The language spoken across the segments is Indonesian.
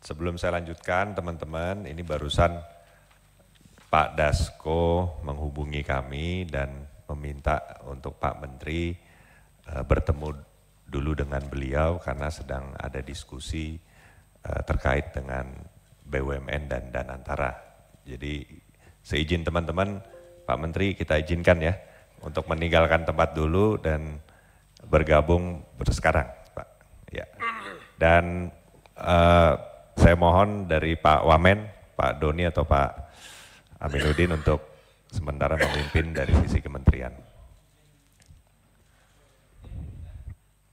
Sebelum saya lanjutkan teman-teman, ini barusan Pak Dasko menghubungi kami dan meminta untuk Pak Menteri e, bertemu dulu dengan beliau karena sedang ada diskusi e, terkait dengan BUMN dan antara. Jadi seizin teman-teman, Pak Menteri kita izinkan ya untuk meninggalkan tempat dulu dan bergabung bersekarang, Pak. Ya. Ah. Dan eh, saya mohon dari Pak Wamen, Pak Doni atau Pak Aminuddin untuk sementara memimpin dari sisi kementerian.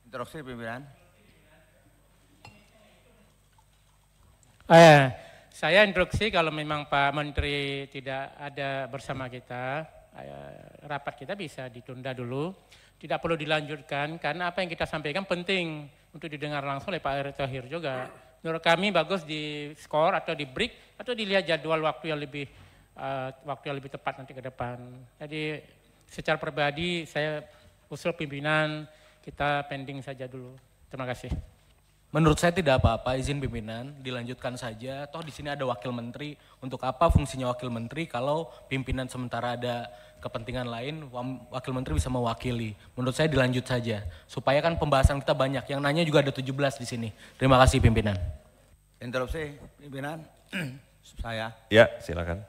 Interaksi pimpinan. Eh, saya instruksi kalau memang Pak Menteri tidak ada bersama kita, eh, rapat kita bisa ditunda dulu, tidak perlu dilanjutkan karena apa yang kita sampaikan penting untuk didengar langsung oleh Pak Erick Thohir juga menurut kami bagus di skor atau di break atau dilihat jadwal waktu yang lebih uh, waktu yang lebih tepat nanti ke depan. Jadi secara pribadi saya usul pimpinan kita pending saja dulu. Terima kasih. Menurut saya tidak apa-apa izin pimpinan, dilanjutkan saja. Toh di sini ada wakil menteri. Untuk apa fungsinya wakil menteri kalau pimpinan sementara ada kepentingan lain, wakil menteri bisa mewakili. Menurut saya dilanjut saja. Supaya kan pembahasan kita banyak. Yang nanya juga ada 17 di sini. Terima kasih pimpinan. Interupsi pimpinan. saya. Ya, silakan.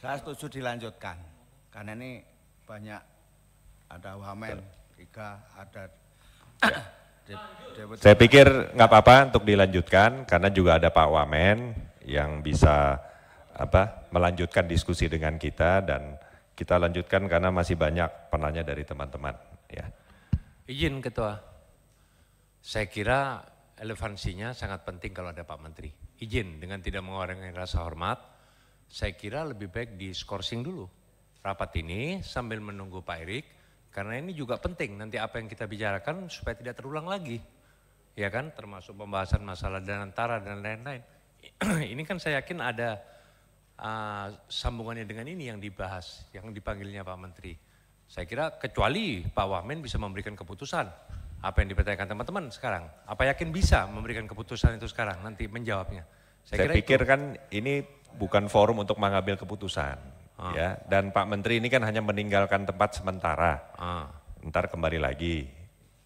Saya setuju dilanjutkan. Karena ini banyak ada wamen, tiga ada ya Saya pikir nggak apa-apa untuk dilanjutkan karena juga ada Pak Wamen yang bisa apa melanjutkan diskusi dengan kita dan kita lanjutkan karena masih banyak penanya dari teman-teman ya. Izin Ketua. Saya kira elevansinya sangat penting kalau ada Pak Menteri. Izin dengan tidak mengorengi rasa hormat, saya kira lebih baik di diskorsing dulu rapat ini sambil menunggu Pak Erik karena ini juga penting nanti apa yang kita bicarakan supaya tidak terulang lagi. Ya kan, termasuk pembahasan masalah dan antara dan lain-lain. ini kan saya yakin ada uh, sambungannya dengan ini yang dibahas, yang dipanggilnya Pak Menteri. Saya kira kecuali Pak Wamen bisa memberikan keputusan apa yang dipertanyakan teman-teman sekarang. Apa yakin bisa memberikan keputusan itu sekarang nanti menjawabnya? Saya, saya kira pikir itu. kan ini bukan forum untuk mengambil keputusan ah. ya. Dan Pak Menteri ini kan hanya meninggalkan tempat sementara. Ah. Ntar kembali lagi,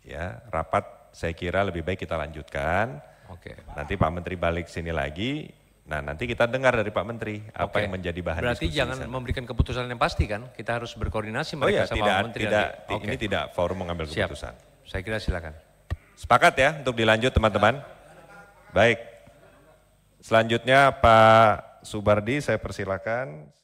ya rapat saya kira lebih baik kita lanjutkan. Oke. Okay. Nanti Pak Menteri balik sini lagi. Nah nanti kita dengar dari Pak Menteri apa okay. yang menjadi bahan Berarti diskusi. Berarti jangan memberikan keputusan yang pasti kan? Kita harus berkoordinasi oh mereka oh sama tidak, Pak Menteri. Tidak, okay. ini tidak forum mengambil Siap. keputusan. Saya kira silakan. Sepakat ya untuk dilanjut teman-teman. Baik. Selanjutnya Pak Subardi saya persilakan.